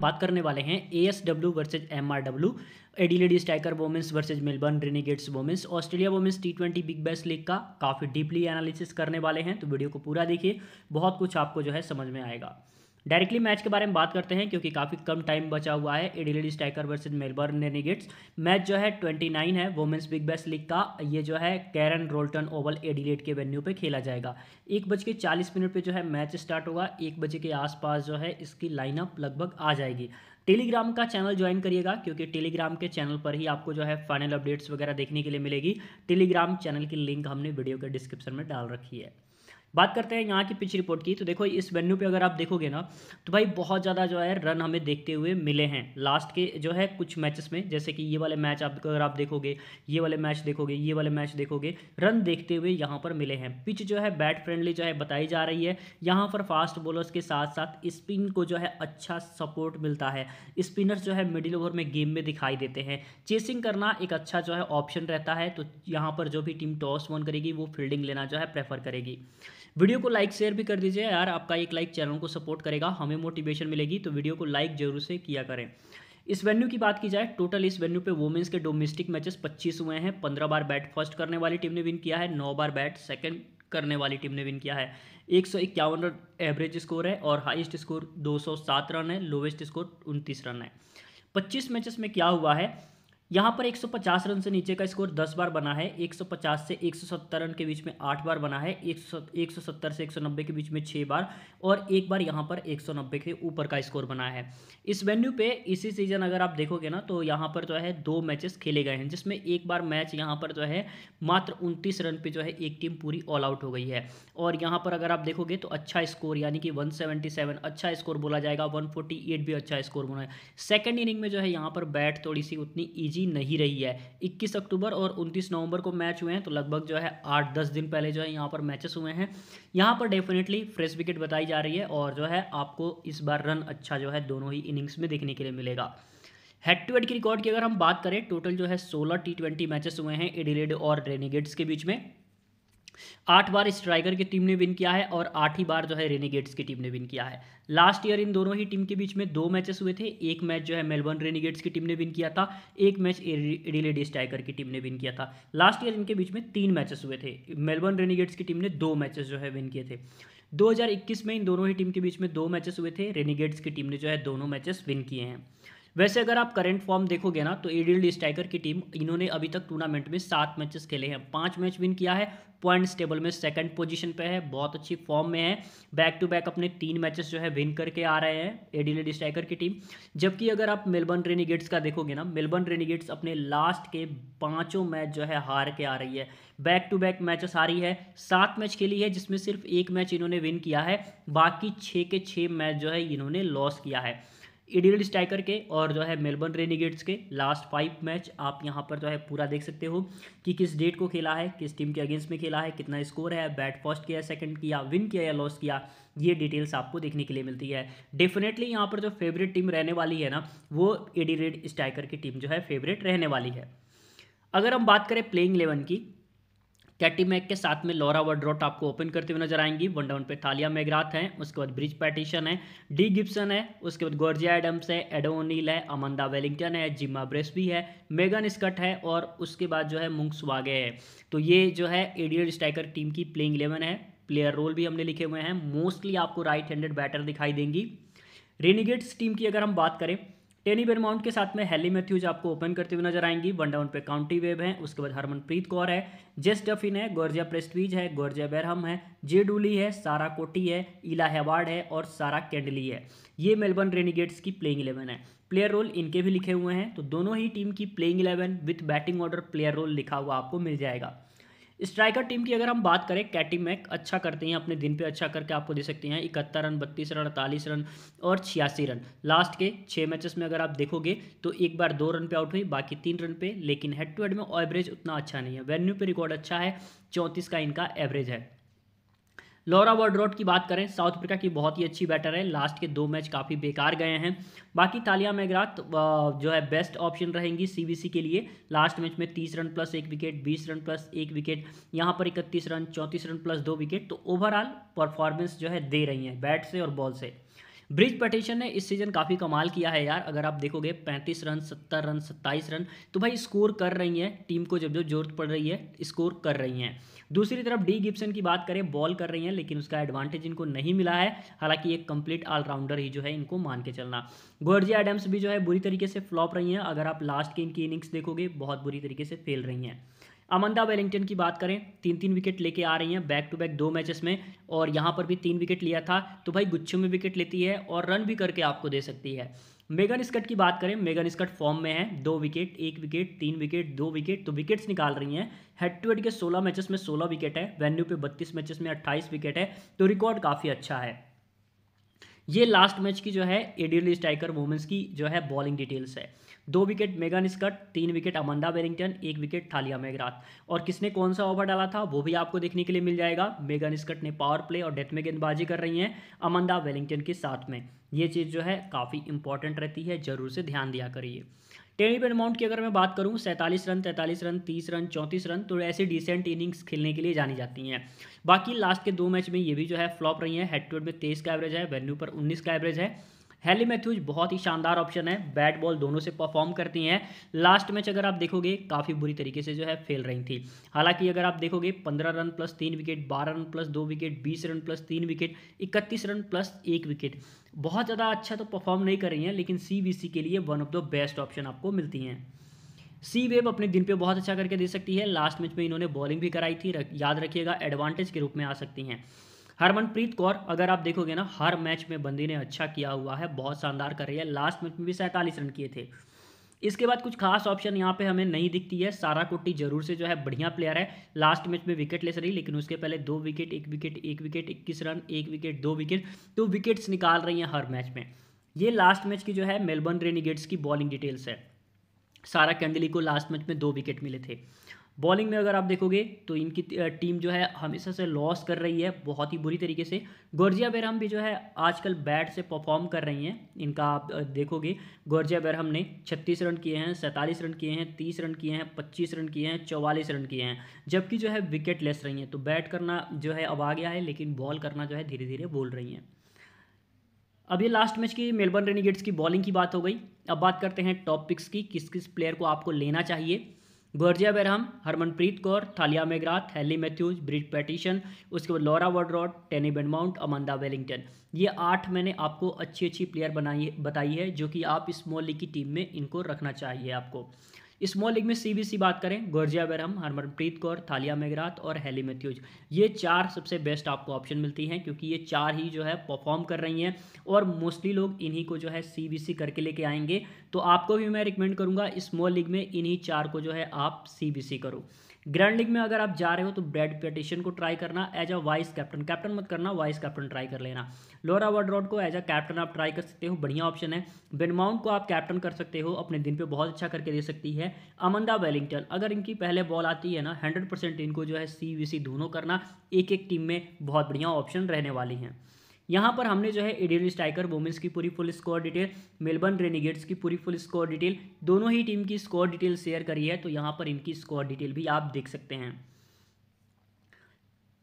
बात करने वाले हैं A S W versus M R W Adelaide Striker women's versus Melbourne Renegades women's Australia women's T twenty Big Bash League का काफ़ी deeply analysis करने वाले हैं तो वीडियो को पूरा देखिए बहुत कुछ आपको जो है समझ में आएगा डायरेक्टली मैच के बारे में बात करते हैं क्योंकि काफ़ी कम टाइम बचा हुआ है Adelaide Striker versus Melbourne Renegades match जो है 29 है वुमेंस बिग बैस लीग का ये जो है कैरन रोल्टन ओवल एडिलेड के वेन्यू पे खेला जाएगा एक बज के चालीस मिनट पर जो है मैच स्टार्ट होगा एक बजे के आसपास जो है इसकी लाइनअप लगभग आ जाएगी टेलीग्राम का चैनल ज्वाइन करिएगा क्योंकि टेलीग्राम के चैनल पर ही आपको जो है फाइनल अपडेट्स वगैरह देखने के लिए मिलेगी टेलीग्राम चैनल की लिंक हमने वीडियो के डिस्क्रिप्शन में डाल रखी है बात करते हैं यहाँ की पिच रिपोर्ट की तो देखो इस वेन्यू पे अगर आप देखोगे ना तो भाई बहुत ज़्यादा जो है रन हमें देखते हुए मिले हैं लास्ट के जो है कुछ मैचेस में जैसे कि ये वाले मैच आप अगर आप देखोगे ये वाले मैच देखोगे ये वाले मैच देखोगे रन देखते हुए यहाँ पर मिले हैं पिच जो है बैट फ्रेंडली जो है बताई जा रही है यहाँ पर फास्ट बॉलर्स के साथ साथ स्पिन को जो है अच्छा सपोर्ट मिलता है स्पिनर्स जो है मिडिल ओवर में गेम में दिखाई देते हैं चेसिंग करना एक अच्छा जो है ऑप्शन रहता है तो यहाँ पर जो भी टीम टॉस वन करेगी वो फील्डिंग लेना जो है प्रेफर करेगी वीडियो को लाइक शेयर भी कर दीजिए यार आपका एक लाइक चैनल को सपोर्ट करेगा हमें मोटिवेशन मिलेगी तो वीडियो को लाइक जरूर से किया करें इस वेन्यू की बात की जाए टोटल इस वेन्यू पे वुमेंस के डोमेस्टिक मैचेस 25 हुए हैं 15 बार बैट फर्स्ट करने वाली टीम ने विन किया है 9 बार बैट सेकंड करने वाली टीम ने विन किया है एक रन एवरेज स्कोर है और हाईएस्ट स्कोर 207 रन है लोवेस्ट स्कोर उनतीस रन है पच्चीस मैचेस में क्या हुआ है यहाँ पर 150 रन से नीचे का स्कोर 10 बार बना है 150 से 170 रन के बीच में 8 बार बना है 170 से 190 के बीच में 6 बार और एक बार यहाँ पर 190 के ऊपर का स्कोर बना है इस वेन्यू पे इसी सीज़न अगर आप देखोगे ना तो यहाँ पर जो है दो मैचेस खेले गए हैं जिसमें एक बार मैच यहाँ पर जो है मात्र उनतीस रन पर जो है एक टीम पूरी ऑल आउट हो गई है और यहाँ पर अगर आप देखोगे तो अच्छा स्कोर यानी कि वन अच्छा स्कोर बोला जाएगा वन भी अच्छा स्कोर बोला है सेकेंड इनिंग में जो है यहाँ पर बैट थोड़ी सी उतनी ईजी जी नहीं रही है 21 अक्टूबर और 29 नवंबर को मैच हुए हैं तो लगभग जो है आठ दस दिन पहले जो है यहाँ पर मैचेस हुए हैं यहाँ पर डेफिनेटली फ्रेश विकेट बताई जा रही है और जो है आपको इस बार रन अच्छा जो है दोनों ही इनिंग्स में देखने के लिए मिलेगा हेड टू हेड की रिकॉर्ड की अगर हम बात करें टोटल जो है सोलह टी ट्वेंटी मैचेस हुए हैं एडिलेड और रेनिगेट्स के बीच में आठ बार स्ट्राइकर की टीम ने विन किया है और आठ ही बार जो है रेनीगेट्स की टीम ने विन किया है लास्ट ईयर इन दोनों ही टीम के बीच में दो मैचेस हुए थे एक मैच जो है मेलबर्न रेनीगेट्स की टीम ने विन किया था एक मैच एडिलेडी स्ट्राइकर की टीम ने विन किया था लास्ट ईयर इनके बीच में तीन मैचेस हुए थे मेलबर्न रेनीगेट्स की टीम ने दो मैचेस जो है विन किए थे 2021 में इन दोनों ही टीम के बीच में दो मैचेस हुए थे रेनीगेट्स की टीम ने जो है दोनों मैचेस विन किए हैं वैसे अगर आप करंट फॉर्म देखोगे ना तो एडियल स्ट्राइकर की टीम इन्होंने अभी तक टूर्नामेंट में सात मैचेस खेले हैं पांच मैच विन किया है पॉइंट्स टेबल में सेकंड पोजीशन पे है बहुत अच्छी फॉर्म में है बैक टू बैक अपने तीन मैचेस जो है विन करके आ रहे हैं लेडी स्ट्राइकर की टीम जबकि अगर आप मेलबर्न रेनिगेट्स का देखोगे ना मेलबर्न रेनिगेट्स अपने लास्ट के पांचों मैच जो है हार के आ रही है बैक टू बैक मैचेस आ रही है सात मैच खेली है जिसमें सिर्फ एक मैच इन्होंने विन किया है बाकी छः के छः मैच जो है इन्होंने लॉस किया है इडियल स्ट्राइकर के और जो है मेलबर्न रेनिगेट्स के लास्ट फाइव मैच आप यहाँ पर जो है पूरा देख सकते हो कि किस डेट को खेला है किस टीम के अगेंस्ट में खेला है कितना स्कोर है बैट फर्स्ट किया सेकंड किया विन किया या लॉस किया ये डिटेल्स आपको देखने के लिए मिलती है डेफिनेटली यहाँ पर जो फेवरेट टीम रहने वाली है ना वो एडी रेड स्ट्राइकर की टीम जो है फेवरेट रहने वाली है अगर हम बात करें प्लेइंग इलेवन की कैटी मैक के साथ में लॉरा वर्ड्रॉट आपको ओपन करते हुए नजर आएंगी वन डाउन पे थालिया मैगराथ हैं उसके बाद ब्रिज पैटिशन है डी गिब्सन है उसके बाद गोर्जिया एडम्स है एडोनील है अमंदा वेलिंगटन है जिम्मा भी है मेगन स्कट है और उसके बाद जो है मुंग स्वागे है तो ये जो है एडियल स्ट्राइकर टीम की प्लेइंग इलेवन है प्लेयर रोल भी हमने लिखे हुए हैं मोस्टली आपको राइट हैंडेड बैटर दिखाई देंगी रेनिगेट्स टीम की अगर हम बात करें टेनी बेरमाउंट के साथ में हैली मैथ्यूज आपको ओपन करते हुए नजर आएंगी वन डाउन पे काउंटी वेब है उसके बाद हरमनप्रीत कौर है जेस डफिन है गोर्जिया प्रेस्टवीज है गोर्जिया बेरहम है जे डूली है सारा कोटी है इला हेवार्ड है और सारा कैंडली है ये मेलबर्न रेनिगेट्स की प्लेइंग इलेवन है प्लेयर रोल इनके भी लिखे हुए हैं तो दोनों ही टीम की playing eleven with batting order player role लिखा हुआ आपको मिल जाएगा स्ट्राइकर टीम की अगर हम बात करें कैटी मैक अच्छा करते हैं अपने दिन पे अच्छा करके आपको दे सकते हैं इकहत्तर रन बत्तीस रन अड़तालीस रन और छियासी रन लास्ट के छः मैचेस में अगर आप देखोगे तो एक बार दो रन पे आउट हुई बाकी तीन रन पे लेकिन हेड टू हेड में एवरेज उतना अच्छा नहीं है वेन्यू पे रिकॉर्ड अच्छा है चौंतीस का इनका एवरेज है लॉरा वर्ड्रॉट की बात करें साउथ अफ्रीका की बहुत ही अच्छी बैटर है लास्ट के दो मैच काफ़ी बेकार गए हैं बाकी तालिया मैगरात जो है बेस्ट ऑप्शन रहेंगी सीबीसी के लिए लास्ट मैच में तीस रन प्लस एक विकेट बीस रन प्लस एक विकेट यहाँ पर इकतीस रन चौंतीस रन प्लस दो विकेट तो ओवरऑल परफॉर्मेंस जो है दे रही हैं बैट से और बॉल से ब्रिज पटेशन ने इस सीजन काफ़ी कमाल किया है यार अगर आप देखोगे पैंतीस रन सत्तर रन सत्ताईस रन तो भाई स्कोर कर रही हैं टीम को जब जब जरूरत पड़ रही है स्कोर कर रही हैं दूसरी तरफ डी गिब्सन की बात करें बॉल कर रही हैं लेकिन उसका एडवांटेज इनको नहीं मिला है हालांकि एक कंप्लीट ऑलराउंडर ही जो है इनको मान के चलना गोर्जी एडम्स भी जो है बुरी तरीके से फ्लॉप रही हैं अगर आप लास्ट की इनकी इनिंग्स देखोगे बहुत बुरी तरीके से फेल रही हैं अमंदा वेलिंगटन की बात करें तीन तीन विकेट लेके आ रही हैं बैक टू बैक दो मैचेस में और यहाँ पर भी तीन विकेट लिया था तो भाई गुच्छे में विकेट लेती है और रन भी करके आपको दे सकती है मेगन स्कट की बात करें मेगन स्कट फॉर्म में है दो विकेट एक विकेट तीन विकेट दो विकेट तो विकेट्स निकाल रही हैं हेड टू हेड के 16 मैचेस में 16 विकेट है वेन्यू पे 32 मैचेस में 28 विकेट है तो रिकॉर्ड काफ़ी अच्छा है ये लास्ट मैच की जो है एडियल स्ट्राइकर वुमेंस की जो है बॉलिंग डिटेल्स है दो विकेट मेगन स्कट तीन विकेट अमंदा बेरिंगटन एक विकेट थालिया मेगरात और किसने कौन सा ओवर डाला था वो भी आपको देखने के लिए मिल जाएगा मेगन स्कट ने पावर प्ले और डेथ में गेंदबाजी कर रही हैं अमंदा वेलिंगटन के साथ में ये चीज़ जो है काफ़ी इंपॉर्टेंट रहती है ज़रूर से ध्यान दिया करिए टेनिबेंट माउंट की अगर मैं बात करूँ सैंतालीस रन तैंतालीस रन तीस रन चौंतीस रन तो ऐसी डिसेंट इनिंग्स खेलने के लिए जानी जाती हैं बाकी लास्ट के दो मैच में ये भी जो है फ्लॉप रही हैं हेड टू हेड में तेईस का एवरेज है वेन्यू पर उन्नीस का एवरेज है हेली मैथ्यूज बहुत ही शानदार ऑप्शन है बैट बॉल दोनों से परफॉर्म करती हैं लास्ट मैच अगर आप देखोगे काफ़ी बुरी तरीके से जो है फेल रही थी हालांकि अगर आप देखोगे पंद्रह रन प्लस तीन विकेट बारह रन प्लस दो विकेट बीस रन प्लस तीन विकेट इकतीस रन प्लस एक विकेट बहुत ज़्यादा अच्छा तो परफॉर्म नहीं कर रही हैं लेकिन सी के लिए one of the best option आपको मिलती हैं सी वेव अपने दिन पे बहुत अच्छा करके दे सकती है लास्ट मैच में इन्होंने बॉलिंग भी कराई थी याद रखिएगा एडवांटेज के रूप में आ सकती हैं हरमनप्रीत कौर अगर आप देखोगे ना हर मैच में बंदी ने अच्छा किया हुआ है बहुत शानदार कर रही है लास्ट मैच में भी सैंतालीस रन किए थे इसके बाद कुछ खास ऑप्शन यहाँ पे हमें नहीं दिखती है सारा कोट्टी जरूर से जो है बढ़िया प्लेयर है लास्ट मैच में विकेट ले रही लेकिन उसके पहले दो विकेट एक विकेट एक विकेट इक्कीस रन एक विकेट दो विकेट तो विकेट्स निकाल रही हैं हर मैच में ये लास्ट मैच की जो है मेलबर्न रेनिगेट्स की बॉलिंग डिटेल्स है सारा कैंडली को लास्ट मैच में दो विकेट मिले थे बॉलिंग में अगर आप देखोगे तो इनकी टीम जो है हमेशा से लॉस कर रही है बहुत ही बुरी तरीके से गोर्जिया बेरहम भी जो है आजकल बैट से परफॉर्म कर रही हैं इनका आप देखोगे गोर्जिया बेरहम ने छत्तीस रन किए हैं सैंतालीस रन किए हैं तीस रन किए हैं पच्चीस रन किए हैं चौवालीस रन किए हैं जबकि जो है विकेट लेस रही हैं तो बैट करना जो है अब आ गया है लेकिन बॉल करना जो है धीरे धीरे बोल रही हैं अब ये लास्ट मैच की मेलबर्न रेनीगेट्स की बॉलिंग की बात हो गई अब बात करते हैं टॉप पिक्स की किस किस प्लेयर को आपको लेना चाहिए Georgia Wareham Harmanpreet Kaur Tahlia McGrath Hayley Matthews ब्रिज पैटिशन उसके बाद Laura Wolvaardt Tammy Beaumont Amanda Wellington ये आठ मैंने आपको अच्छी अच्छी प्लेयर बनाई बताई है जो कि आप स्मॉल लीग की टीम में इनको रखना चाहिए आपको स्मॉल लीग में सीबीसी बात करें गोर्जिया बैरम हरमनप्रीत कौर थालिया मेघरात और हेली मैथ्यूज ये चार सबसे बेस्ट आपको ऑप्शन मिलती हैं क्योंकि ये चार ही जो है परफॉर्म कर रही हैं और मोस्टली लोग इन्हीं को जो है सीबीसी करके लेके आएंगे तो आपको भी मैं रिकमेंड करूँगा स्मॉल लीग में इन्हीं चार को जो है आप सी करो ग्रैंड लीग में अगर आप जा रहे हो तो ब्रेड पेटिशन को ट्राई करना as a vice captain captain मत करना वाइस कैप्टन ट्राई कर लेना लोरा वर्ड्रॉड को एज अ कैप्टन आप ट्राई कर सकते हो बढ़िया ऑप्शन है बेनमाउंट को आप कैप्टन कर सकते हो अपने दिन पर बहुत अच्छा करके दे सकती है अमंदा वेलिंगटन अगर इनकी पहले बॉल आती है ना हंड्रेड इनको जो है सी वी सी दोनों करना एक एक टीम में बहुत बढ़िया ऑप्शन रहने वाली हैं यहाँ पर हमने जो है एडियल स्ट्राइकर वोमेंस की पूरी full score detail Melbourne Renegades की पूरी फुल स्कोर डिटेल दोनों ही टीम की स्कोर डिटेल शेयर करी है तो यहाँ पर इनकी स्कोर डिटेल भी आप देख सकते हैं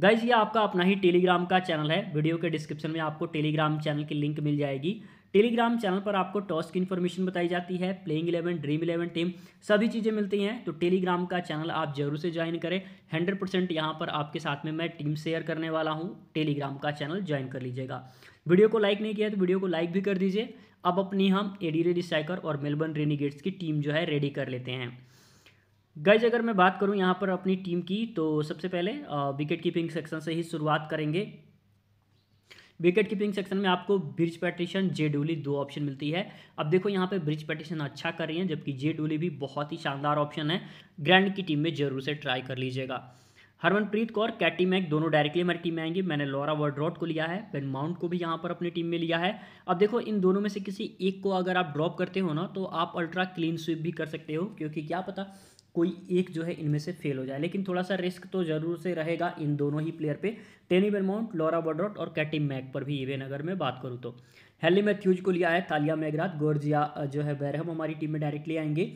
गाइज ये आपका अपना ही टेलीग्राम का चैनल है वीडियो के डिस्क्रिप्शन में आपको टेलीग्राम चैनल की लिंक मिल जाएगी टेलीग्राम चैनल पर आपको टॉस की इन्फॉर्मेशन बताई जाती है playing eleven dream eleven team सभी चीज़ें मिलती हैं तो टेलीग्राम का चैनल आप जरूर से ज्वाइन करें हंड्रेड परसेंट यहाँ पर आपके साथ में मैं टीम शेयर करने वाला हूँ टेलीग्राम का चैनल ज्वाइन कर लीजिएगा वीडियो को लाइक नहीं किया तो वीडियो को लाइक भी कर दीजिए अब अपनी हम एडी रेडी साइकर और मेलबर्न रेनीगेट्स की टीम जो है रेडी कर लेते हैं गाइज अगर मैं बात करूँ यहाँ पर अपनी टीम की तो सबसे पहले विकेट कीपिंग सेक्शन से ही शुरुआत करेंगे विकेट कीपिंग सेक्शन में आपको ब्रिज पैटिशन जे डूली दो ऑप्शन मिलती है अब देखो यहाँ पे ब्रिज पैटिशन अच्छा कर रही है जबकि जे डूली भी बहुत ही शानदार ऑप्शन है ग्रैंड की टीम में जरूर से ट्राई कर लीजिएगा हरमनप्रीत कौर कैटी मैक दोनों डायरेक्टली हमारी टीम में आएंगे मैंने लॉरा वर्ड्रॉट को लिया है बेन माउंट को भी यहाँ पर अपनी टीम में लिया है अब देखो इन दोनों में से किसी एक को अगर आप ड्रॉप करते हो ना तो आप अल्ट्रा क्लीन स्वीप भी कर सकते हो क्योंकि क्या पता कोई एक जो है इनमें से फेल हो जाए लेकिन थोड़ा सा रिस्क तो जरूर से रहेगा इन दोनों ही प्लेयर पे टेनी बेलमाउंट लॉरा बॉड्रॉट और कैटी मैक पर भी इवेन अगर मैं बात करूँ तो हेली मैथ्यूज को लिया है तालिया मैगरात गोर्जिया जो है बैरहम हमारी टीम में डायरेक्टली आएंगे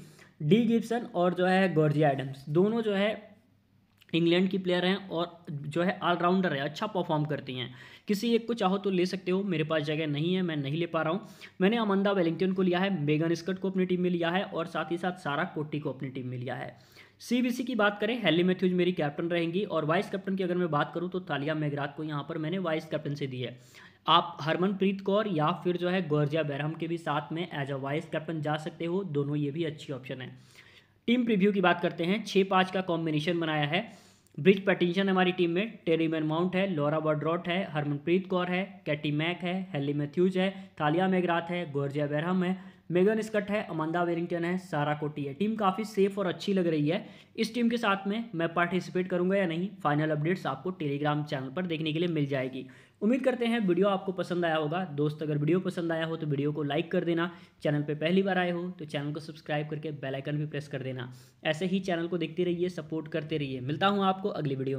डी गिब्सन और जो है गोर्जिया एडम्स दोनों जो है इंग्लैंड की प्लेयर हैं और जो है ऑलराउंडर है अच्छा परफॉर्म करती हैं किसी एक को चाहो तो ले सकते हो मेरे पास जगह नहीं है मैं नहीं ले पा रहा हूँ मैंने अमंदा वेलिंगटन को लिया है मेगन स्कट को अपनी टीम में लिया है और साथ ही साथ सारा कोटी को अपनी टीम में लिया है सीबीसी की बात करें हेली मैथ्यूज मेरी कैप्टन रहेंगी और वाइस कैप्टन की अगर मैं बात करूँ तो तालिया मेघरात को यहाँ पर मैंने वाइस कैप्टन से दी है आप हरमनप्रीत कौर या फिर जो है गौरजिया बैरहम के भी साथ में एज अ वाइस कैप्टन जा सकते हो दोनों ये भी अच्छी ऑप्शन है टीम प्रीव्यू की बात करते हैं छः पाँच का कॉम्बिनेशन बनाया है ब्रिज पैटिंशन हमारी टीम में मैन माउंट है लोरा बर्ड्रॉट है हरमनप्रीत कौर है कैटी मैक है हेली मैथ्यूज है थालिया मेगरात है गोर्जिया बैरहम है मेगन स्कट है अमंदा वेरिंगटन है सारा कोटी है टीम काफ़ी सेफ और अच्छी लग रही है इस टीम के साथ में मैं पार्टिसिपेट करूंगा या नहीं फाइनल अपडेट्स आपको टेलीग्राम चैनल पर देखने के लिए मिल जाएगी उम्मीद करते हैं वीडियो आपको पसंद आया होगा दोस्त अगर वीडियो पसंद आया हो तो वीडियो को लाइक कर देना चैनल पर पहली बार आए हो तो चैनल को सब्सक्राइब करके बेलाइकन भी प्रेस कर देना ऐसे ही चैनल को देखते रहिए सपोर्ट करते रहिए मिलता हूँ आपको अगली वीडियो में